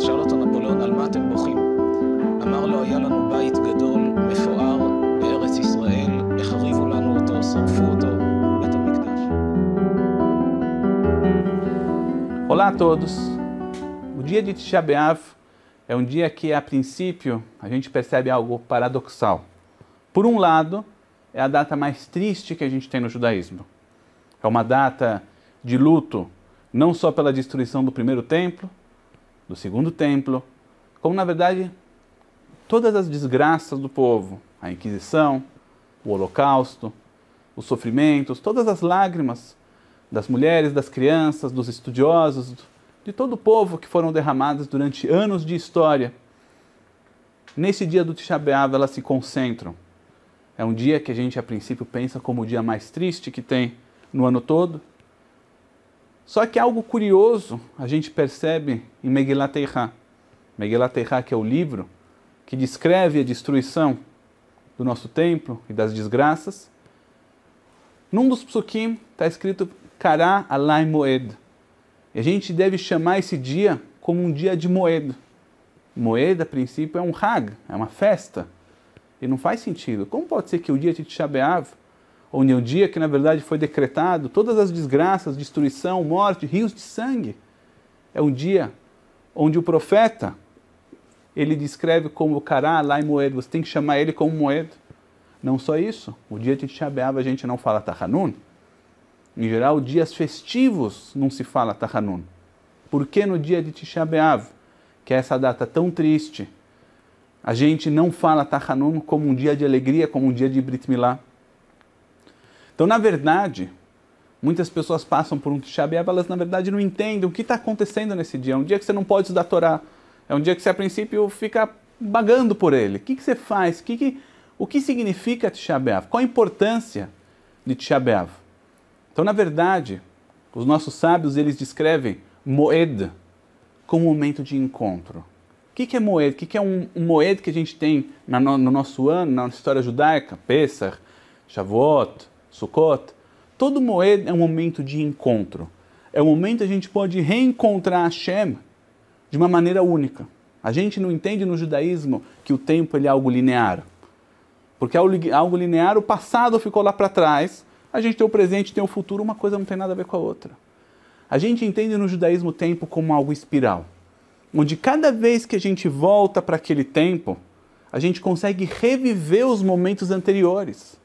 שאל אותו נפוליאון על מה אתם בוכים? אמר לו היה לנו בית גדול, מפואר, בארץ ישראל, החריבו לנו אותו, שרפו אותו, בית המקדש. Olá a todos. O dia de Tisha B'Av é um dia que a princípio a gente percebe algo paradoxal. Por um lado, é a data mais triste que a gente tem no judaísmo. É uma data de luto não só pela destruição do primeiro templo, do segundo templo, como na verdade todas as desgraças do povo, a Inquisição, o Holocausto, os sofrimentos, todas as lágrimas das mulheres, das crianças, dos estudiosos, de todo o povo que foram derramadas durante anos de história. Nesse dia do Tisha B'Av elas se concentram. É um dia que a gente a princípio pensa como o dia mais triste que tem no ano todo, só que algo curioso a gente percebe em Megillat Teirá. Megillat Teirá, que é o livro que descreve a destruição do nosso templo e das desgraças. Num dos psukim está escrito Kará Alai Moed. E a gente deve chamar esse dia como um dia de Moed. Moed, a princípio, é um Hag, é uma festa. E não faz sentido. Como pode ser que o dia de Tisha onde o dia que na verdade foi decretado todas as desgraças, destruição, morte, rios de sangue. É um dia onde o profeta ele descreve como cará, lá e moed, você tem que chamar ele como moed. Não só isso, o dia de Tishabeav a gente não fala Tahanun. Em geral, dias festivos não se fala Tahanun. Por que no dia de Tishabeav, que é essa data tão triste, a gente não fala Tahanun como um dia de alegria, como um dia de Brit Milá? Então, na verdade, muitas pessoas passam por um Tishabev, elas na verdade não entendem o que está acontecendo nesse dia. É um dia que você não pode estudar Torá. É um dia que você, a princípio, fica bagando por ele. O que, que você faz? O que, que, o que significa Tishabev? Qual a importância de Tishabev? Então, na verdade, os nossos sábios eles descrevem Moed como momento de encontro. O que, que é Moed? O que, que é um, um, Moed que a gente tem na, no, no, nosso ano, na história judaica? Pesach, Shavuot, Sukkot, todo Moed é um momento de encontro. É um momento que a gente pode reencontrar Hashem de uma maneira única. A gente não entende no judaísmo que o tempo ele é algo linear. Porque algo linear, o passado ficou lá para trás, a gente tem o presente, tem o futuro, uma coisa não tem nada a ver com a outra. A gente entende no judaísmo o tempo como algo espiral, onde cada vez que a gente volta para aquele tempo, a gente consegue reviver os momentos anteriores.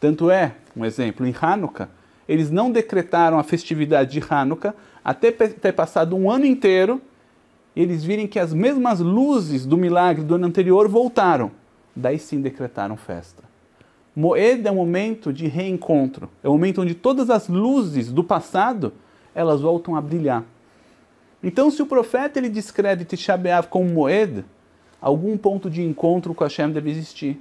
Tanto é, um exemplo, em Hanukkah, eles não decretaram a festividade de Hanukkah até ter passado um ano inteiro e eles virem que as mesmas luzes do milagre do ano anterior voltaram. Daí sim decretaram festa. Moed é um momento de reencontro, é um momento onde todas as luzes do passado elas voltam a brilhar. Então, se o profeta ele descreve Tisha como Moed, algum ponto de encontro com Hashem deve existir.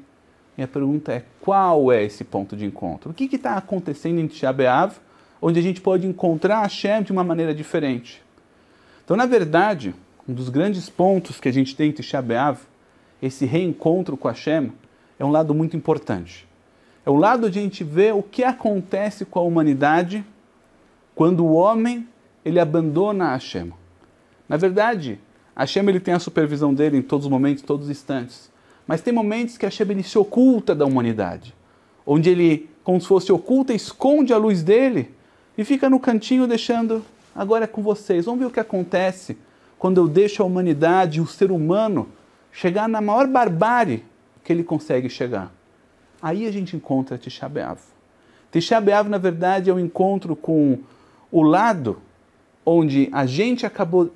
Minha pergunta é: qual é esse ponto de encontro? O que está acontecendo em Tishabeav, onde a gente pode encontrar Hashem de uma maneira diferente? Então, na verdade, um dos grandes pontos que a gente tem em Tishabeav, esse reencontro com Hashem, é um lado muito importante. É o lado de a gente ver o que acontece com a humanidade quando o homem ele abandona Hashem. Na verdade, Hashem ele tem a supervisão dele em todos os momentos, todos os instantes. Mas tem momentos que Hashem ele se oculta da humanidade, onde ele, como se fosse oculta, esconde a luz dele e fica no cantinho deixando, agora é com vocês. Vamos ver o que acontece quando eu deixo a humanidade, o ser humano, chegar na maior barbárie que ele consegue chegar. Aí a gente encontra Tisha B'Av. Tisha B'Av, na verdade, é um encontro com o lado onde a gente acabou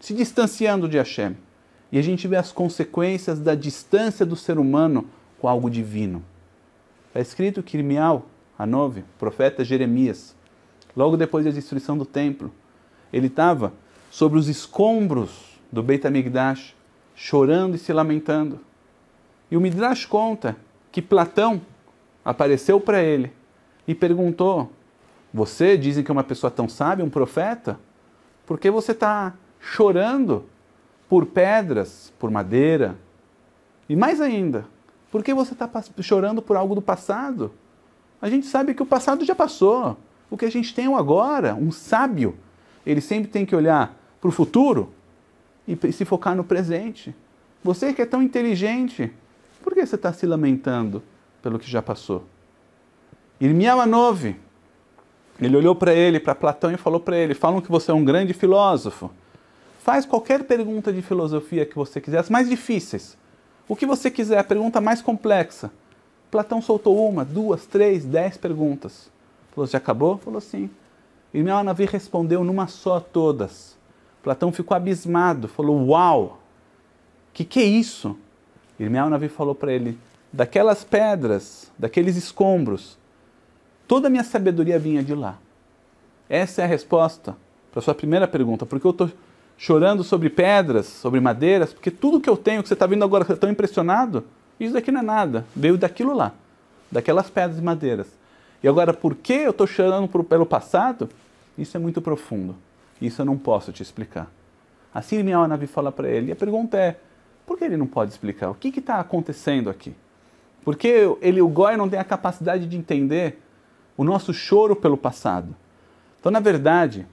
se distanciando de Hashem. E a gente vê as consequências da distância do ser humano com algo divino. Está escrito que Irmial, a nove, profeta Jeremias, logo depois da destruição do templo, ele estava sobre os escombros do Beit HaMikdash, chorando e se lamentando. E o Midrash conta que Platão apareceu para ele e perguntou: Você dizem que é uma pessoa tão sábia, um profeta? Por que você está chorando por pedras, por madeira. E mais ainda, por que você está chorando por algo do passado? A gente sabe que o passado já passou. O que a gente tem é agora, um sábio, ele sempre tem que olhar para o futuro e se focar no presente. Você que é tão inteligente, por que você está se lamentando pelo que já passou? Irmiama 9, ele olhou para ele, para Platão e falou para ele: falam que você é um grande filósofo. Faz qualquer pergunta de filosofia que você quiser, as mais difíceis. O que você quiser, a pergunta mais complexa. Platão soltou uma, duas, três, dez perguntas. Falou, já acabou? Falou sim. E Neo respondeu numa só todas. Platão ficou abismado, falou: Uau! Que que é isso? Irmão Navi falou para ele: Daquelas pedras, daqueles escombros, toda a minha sabedoria vinha de lá. Essa é a resposta para a sua primeira pergunta, porque eu estou chorando sobre pedras, sobre madeiras, porque tudo que eu tenho, que você está vendo agora, que você está tão impressionado, isso daqui não é nada, veio daquilo lá, daquelas pedras e madeiras. E agora, por que eu estou chorando por, pelo passado? Isso é muito profundo. Isso eu não posso te explicar. Assim Miao Navi fala para ele, e a pergunta é, por que ele não pode explicar? O que está acontecendo aqui? Por que ele, o Goi, não tem a capacidade de entender o nosso choro pelo passado? Então, na verdade,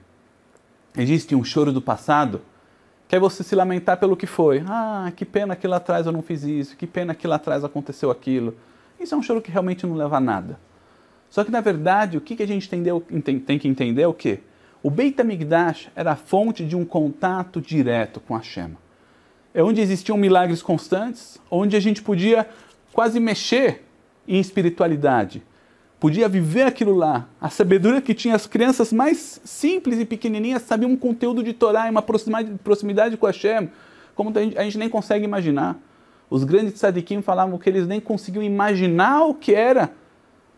Existe um choro do passado, que é você se lamentar pelo que foi. Ah, que pena que lá atrás eu não fiz isso, que pena que lá atrás aconteceu aquilo. Isso é um choro que realmente não leva a nada. Só que, na verdade, o que a gente tem que entender é o quê? O Beit HaMikdash era a fonte de um contato direto com a Shema. É onde existiam milagres constantes, onde a gente podia quase mexer em espiritualidade podia viver aquilo lá. A sabedoria que tinha as crianças mais simples e pequenininhas sabiam um conteúdo de Torá e uma proximidade com Hashem, como a gente, a gente nem consegue imaginar. Os grandes tzadikim falavam que eles nem conseguiam imaginar o que era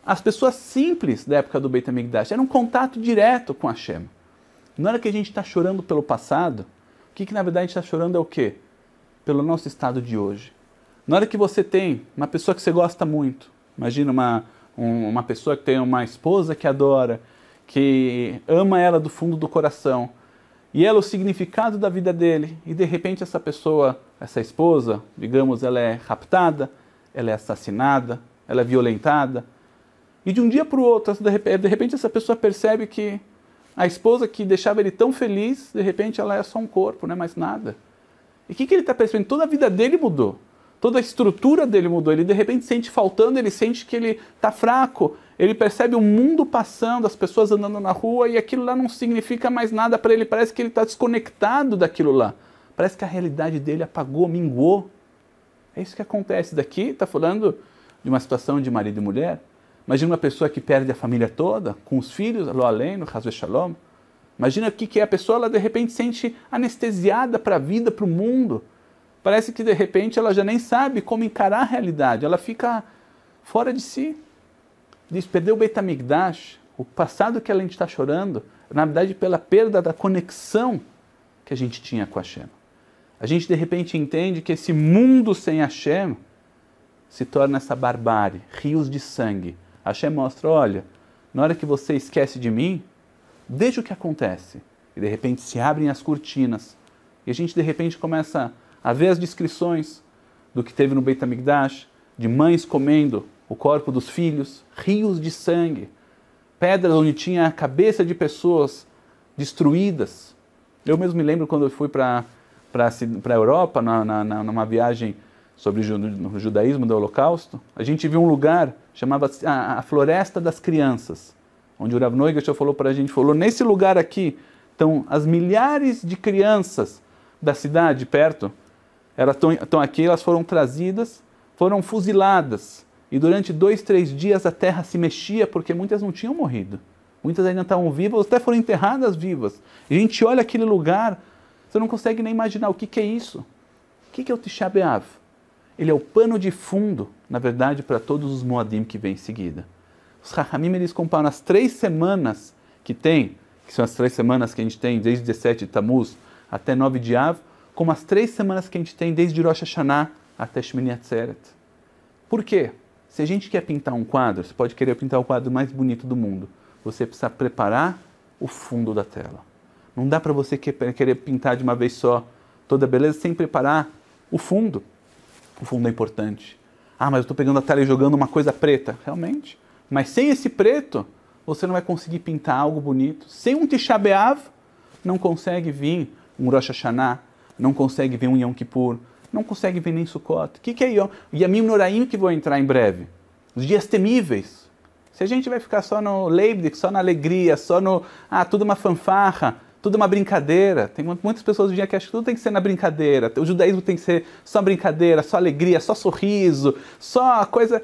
as pessoas simples da época do Beit HaMikdash. Era um contato direto com Hashem. Na hora que a gente está chorando pelo passado, o que, que na verdade a gente está chorando é o quê? Pelo nosso estado de hoje. Na hora que você tem uma pessoa que você gosta muito, imagina uma um, uma pessoa que tem uma esposa que adora, que ama ela do fundo do coração, e ela é o significado da vida dele, e de repente essa pessoa, essa esposa, digamos, ela é raptada, ela é assassinada, ela é violentada, e de um dia para o outro, de repente essa pessoa percebe que a esposa que deixava ele tão feliz, de repente ela é só um corpo, não é mais nada. E o que, que ele está percebendo? Toda a vida dele mudou toda a estrutura dele mudou. Ele de repente sente faltando, ele sente que ele está fraco, ele percebe o mundo passando, as pessoas andando na rua e aquilo lá não significa mais nada para ele. Parece que ele está desconectado daquilo lá. Parece que a realidade dele apagou, minguou. É isso que acontece. Daqui está falando de uma situação de marido e mulher. Imagina uma pessoa que perde a família toda, com os filhos, lo além, no caso Shalom. Imagina o que, que é a pessoa, ela de repente sente anestesiada para a vida, para o mundo. Parece que de repente ela já nem sabe como encarar a realidade, ela fica fora de si. Diz: perdeu o Betamigdash, o passado que a gente está chorando, na verdade, pela perda da conexão que a gente tinha com a Hashem. A gente de repente entende que esse mundo sem a Hashem se torna essa barbárie, rios de sangue. A Hashem mostra: olha, na hora que você esquece de mim, deixa o que acontece. E de repente se abrem as cortinas. E a gente de repente começa haver as descrições do que teve no Beit Amigdash, de mães comendo o corpo dos filhos, rios de sangue, pedras onde tinha a cabeça de pessoas destruídas. Eu mesmo me lembro quando eu fui para a Europa, na, na, numa viagem sobre o judaísmo do Holocausto, a gente viu um lugar, chamava a, ah, a Floresta das Crianças, onde o Rav Noigashow falou para a gente, falou, nesse lugar aqui estão as milhares de crianças da cidade perto, elas estão aqui, elas foram trazidas, foram fuziladas. E durante dois, três dias a terra se mexia, porque muitas não tinham morrido. Muitas ainda estavam vivas, até foram enterradas vivas. E a gente olha aquele lugar, você não consegue nem imaginar o que, que é isso. O que, que é o Tisha B'Av? Ele é o pano de fundo, na verdade, para todos os Moadim que vêm em seguida. Os Rahamim, eles comparam as três semanas que tem, que são as três semanas que a gente tem desde 17 de Tamuz até 9 de Av, como as três semanas que a gente tem desde Rosh Hashanah até Shemini Atzeret. Por quê? Se a gente quer pintar um quadro, você pode querer pintar o quadro mais bonito do mundo. Você precisa preparar o fundo da tela. Não dá para você querer pintar de uma vez só toda a beleza sem preparar o fundo. O fundo é importante. Ah, mas eu estou pegando a tela e jogando uma coisa preta. Realmente. Mas sem esse preto, você não vai conseguir pintar algo bonito. Sem um Tisha não consegue vir um Rosh Hashanah, não consegue ver um Yom Kippur, não consegue ver nem Sukkot. O que, que é Yom? Yamim Noraim que vou entrar em breve. Os dias temíveis. Se a gente vai ficar só no Leibniz, só na alegria, só no. Ah, tudo uma fanfarra, tudo uma brincadeira. Tem muitas pessoas hoje em dia que acham que tudo tem que ser na brincadeira. O judaísmo tem que ser só brincadeira, só alegria, só sorriso, só coisa.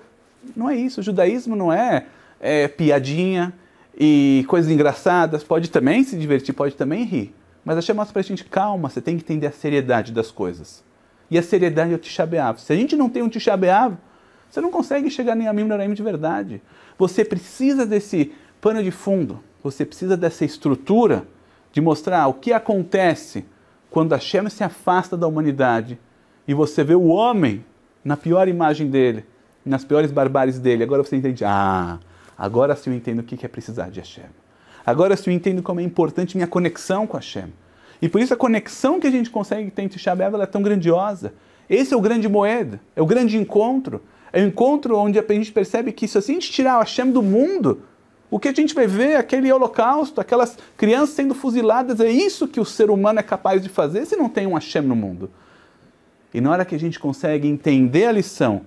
Não é isso. O judaísmo não é, é piadinha e coisas engraçadas. Pode também se divertir, pode também rir. Mas a chama mostra pra gente, calma, você tem que entender a seriedade das coisas. E a seriedade é o Tishabeav. Se a gente não tem um Tishabeav, você não consegue chegar nem a mim Mimnoraim de verdade. Você precisa desse pano de fundo, você precisa dessa estrutura de mostrar o que acontece quando a Shem se afasta da humanidade e você vê o homem na pior imagem dele, nas piores barbáries dele. Agora você entende, ah, agora sim eu entendo o que é precisar de Hashem. Agora se eu entendo como é importante minha conexão com Hashem. E por isso a conexão que a gente consegue ter em Tisha é tão grandiosa. Esse é o grande moeda, é o grande encontro. É o encontro onde a gente percebe que se a gente tirar o Hashem do mundo, o que a gente vai ver é aquele holocausto, aquelas crianças sendo fuziladas, é isso que o ser humano é capaz de fazer se não tem um Hashem no mundo. E na hora que a gente consegue entender a lição,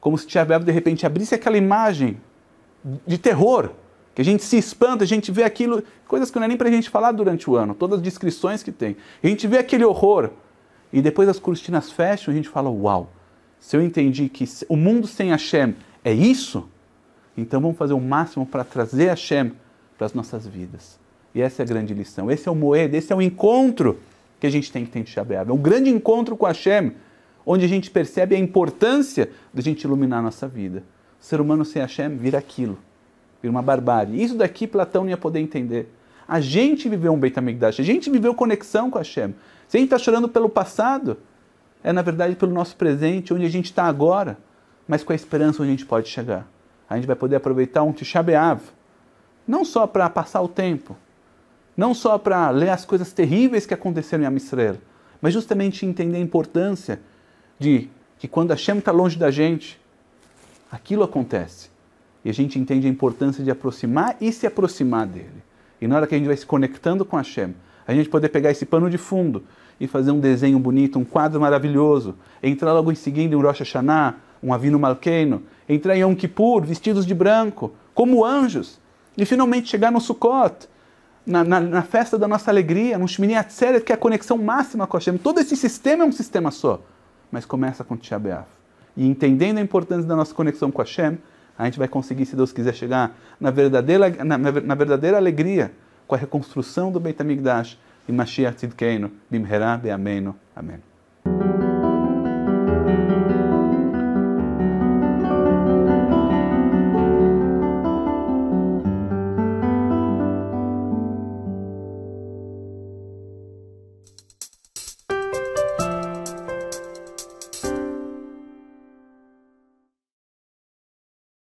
como se Tisha de repente abrisse aquela imagem de terror, que a gente se espanta, a gente vê aquilo, coisas que não é nem para a gente falar durante o ano, todas as descrições que tem. A gente vê aquele horror e depois as cortinas fecham e a gente fala: Uau, se eu entendi que o mundo sem Hashem é isso, então vamos fazer o máximo para trazer Hashem para as nossas vidas. E essa é a grande lição. Esse é o moed, esse é o encontro que a gente tem que ter em Shabeab. É um grande encontro com Hashem, onde a gente percebe a importância de a gente iluminar a nossa vida. O ser humano sem Hashem vira aquilo vira uma barbárie. Isso daqui Platão não ia poder entender. A gente viveu um Beit HaMikdash, a gente viveu conexão com Hashem. Se a gente está chorando pelo passado, é na verdade pelo nosso presente, onde a gente está agora, mas com a esperança onde a gente pode chegar. A gente vai poder aproveitar um Tisha B'Av, não só para passar o tempo, não só para ler as coisas terríveis que aconteceram em Amisrael, mas justamente entender a importância de que quando Hashem está longe da gente, aquilo acontece. E a gente entende a importância de aproximar e se aproximar dele. E na hora que a gente vai se conectando com Hashem, a gente poder pegar esse pano de fundo e fazer um desenho bonito, um quadro maravilhoso, entrar logo em seguida em Rosh Hashanah, um Avino Malkeino, entrar em Yom Kippur vestidos de branco, como anjos, e finalmente chegar no Sukkot, na, na, na festa da nossa alegria, no Shmini Atzeret, que é a conexão máxima com Hashem. Todo esse sistema é um sistema só, mas começa com Tisha E entendendo a importância da nossa conexão com Hashem, a gente vai conseguir, se Deus quiser, chegar na verdadeira, na, na verdadeira alegria com a reconstrução do Beit HaMikdash e Mashiach Tzidkeinu, Bimhera Beamenu. Amém.